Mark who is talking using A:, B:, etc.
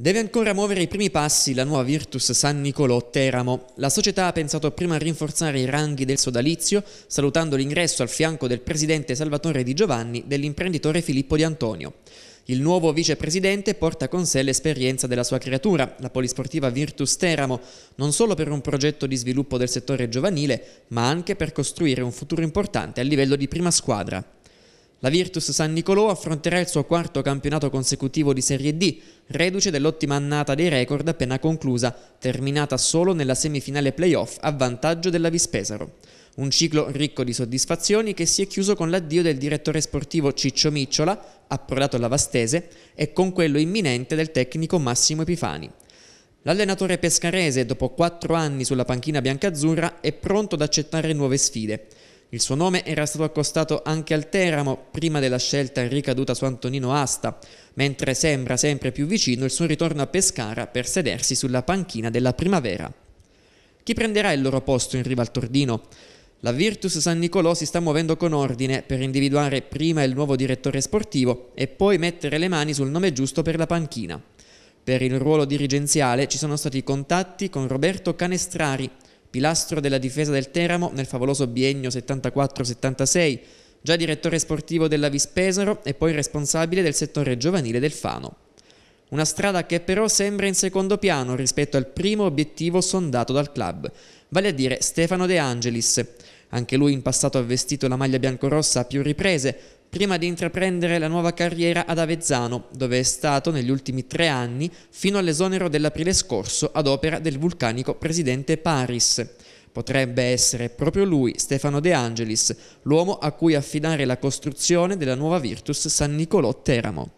A: Deve ancora muovere i primi passi la nuova Virtus San Nicolò Teramo. La società ha pensato prima a rinforzare i ranghi del sodalizio, salutando l'ingresso al fianco del presidente Salvatore Di Giovanni e dell'imprenditore Filippo Di Antonio. Il nuovo vicepresidente porta con sé l'esperienza della sua creatura, la polisportiva Virtus Teramo, non solo per un progetto di sviluppo del settore giovanile, ma anche per costruire un futuro importante a livello di prima squadra. La Virtus San Nicolò affronterà il suo quarto campionato consecutivo di Serie D, reduce dell'ottima annata dei record appena conclusa, terminata solo nella semifinale playoff a vantaggio della Vispesaro. Un ciclo ricco di soddisfazioni che si è chiuso con l'addio del direttore sportivo Ciccio Micciola, approdato alla Vastese, e con quello imminente del tecnico Massimo Epifani. L'allenatore pescarese, dopo quattro anni sulla panchina biancazzurra, è pronto ad accettare nuove sfide. Il suo nome era stato accostato anche al Teramo prima della scelta ricaduta su Antonino Asta, mentre sembra sempre più vicino il suo ritorno a Pescara per sedersi sulla panchina della primavera. Chi prenderà il loro posto in riva al Tordino? La Virtus San Nicolò si sta muovendo con ordine per individuare prima il nuovo direttore sportivo e poi mettere le mani sul nome giusto per la panchina. Per il ruolo dirigenziale ci sono stati contatti con Roberto Canestrari, pilastro della difesa del Teramo nel favoloso biennio 74-76, già direttore sportivo della Vispesaro e poi responsabile del settore giovanile del Fano. Una strada che però sembra in secondo piano rispetto al primo obiettivo sondato dal club, vale a dire Stefano De Angelis. Anche lui in passato ha vestito la maglia biancorossa a più riprese, prima di intraprendere la nuova carriera ad Avezzano, dove è stato negli ultimi tre anni fino all'esonero dell'aprile scorso ad opera del vulcanico presidente Paris. Potrebbe essere proprio lui, Stefano De Angelis, l'uomo a cui affidare la costruzione della nuova Virtus San Nicolò Teramo.